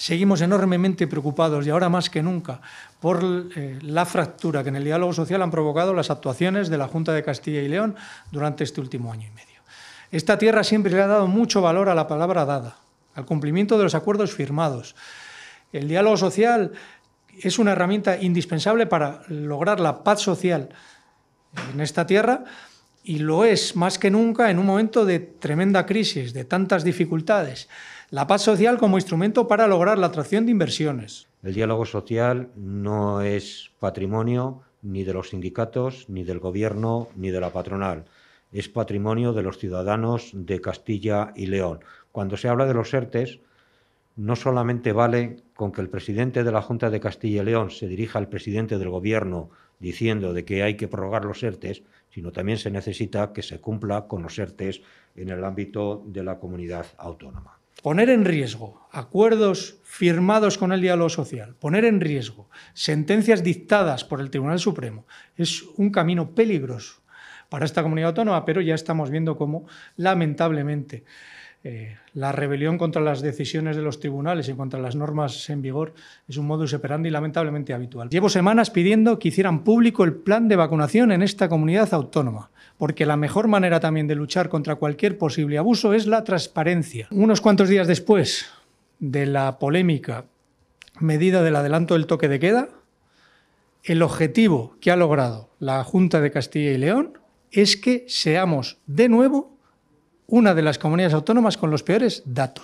seguimos enormemente preocupados y ahora más que nunca por eh, la fractura que en el diálogo social han provocado las actuaciones de la Junta de Castilla y León durante este último año y medio. Esta tierra siempre le ha dado mucho valor a la palabra dada, al cumplimiento de los acuerdos firmados. El diálogo social es una herramienta indispensable para lograr la paz social en esta tierra y lo es más que nunca en un momento de tremenda crisis, de tantas dificultades. La paz social como instrumento para lograr la atracción de inversiones. El diálogo social no es patrimonio ni de los sindicatos, ni del gobierno, ni de la patronal. Es patrimonio de los ciudadanos de Castilla y León. Cuando se habla de los ERTES, no solamente vale con que el presidente de la Junta de Castilla y León se dirija al presidente del Gobierno diciendo de que hay que prorrogar los ERTES, sino también se necesita que se cumpla con los ERTES en el ámbito de la comunidad autónoma. Poner en riesgo acuerdos firmados con el diálogo social, poner en riesgo sentencias dictadas por el Tribunal Supremo, es un camino peligroso para esta comunidad autónoma, pero ya estamos viendo cómo, lamentablemente, eh, la rebelión contra las decisiones de los tribunales y contra las normas en vigor es un modus operandi lamentablemente habitual. Llevo semanas pidiendo que hicieran público el plan de vacunación en esta comunidad autónoma, porque la mejor manera también de luchar contra cualquier posible abuso es la transparencia. Unos cuantos días después de la polémica medida del adelanto del toque de queda, el objetivo que ha logrado la Junta de Castilla y León es que seamos de nuevo una de las comunidades autónomas con los peores datos.